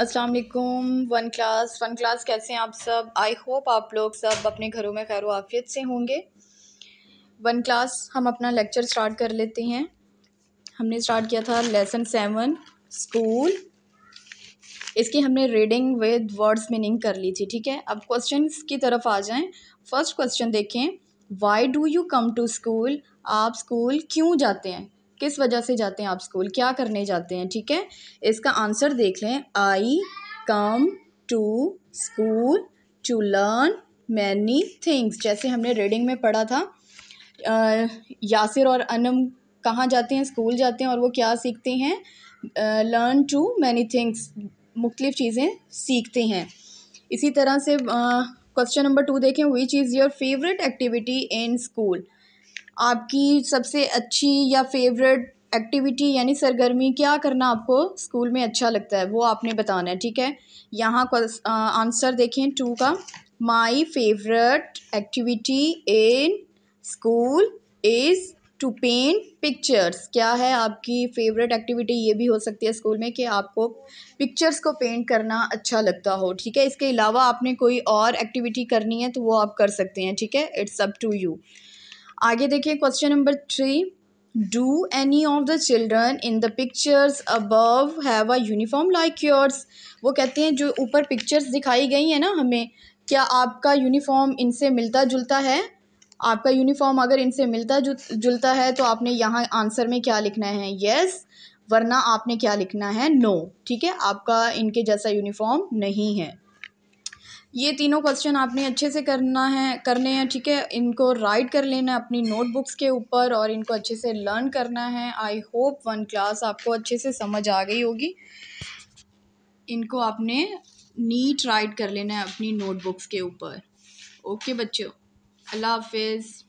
अस्सलाम वालेकुम one class one class कैसे हैं आप सब आई होप आप लोग सब अपने घरों में खैर आफियत से होंगे वन क्लास हम अपना लेक्चर स्टार्ट कर लेते हैं हमने स्टार्ट किया था लेसन सेवन स्कूल इसकी हमने रीडिंग विद वर्ड्स मीनिंग कर ली थी ठीक है अब क्वेश्चन की तरफ आ जाएं फर्स्ट क्वेश्चन देखें why do you come to school आप स्कूल क्यों जाते हैं किस वजह से जाते हैं आप स्कूल क्या करने जाते हैं ठीक है इसका आंसर देख लें I come to school to learn many things जैसे हमने रीडिंग में पढ़ा था आ, यासिर और अनम कहाँ जाते हैं स्कूल जाते हैं और वो क्या सीखते हैं लर्न टू मैनी थिंग्स मुख्तलिफ चीज़ें सीखते हैं इसी तरह से क्वेश्चन नंबर टू देखें which is your favourite activity in school आपकी सबसे अच्छी या फ़ेवरेट एक्टिविटी यानी सरगर्मी क्या करना आपको स्कूल में अच्छा लगता है वो आपने बताना है ठीक है यहाँ आंसर देखें टू का my favourite activity in school is to paint pictures क्या है आपकी फेवरेट एक्टिविटी ये भी हो सकती है स्कूल में कि आपको पिक्चर्स को पेंट करना अच्छा लगता हो ठीक है इसके अलावा आपने कोई और एक्टिविटी करनी है तो वो आप कर सकते हैं ठीक है इट्स अप टू यू आगे देखिए question number three do any of the children in the pictures above have a uniform like yours वो कहते हैं जो ऊपर पिक्चर्स दिखाई गई हैं ना हमें क्या आपका यूनिफॉर्म इनसे मिलता जुलता है आपका यूनिफॉर्म अगर इनसे मिलता जु, जुलता है तो आपने यहाँ आंसर में क्या लिखना है yes वरना आपने क्या लिखना है no ठीक है आपका इनके जैसा यूनिफॉर्म नहीं है ये तीनों क्वेश्चन आपने अच्छे से करना है करने हैं ठीक है इनको राइट कर लेना है अपनी नोटबुक्स के ऊपर और इनको अच्छे से लर्न करना है आई होप वन क्लास आपको अच्छे से समझ आ गई होगी इनको आपने नीट राइट कर लेना है अपनी नोटबुक्स के ऊपर ओके बच्चों अल्लाह हाफिज़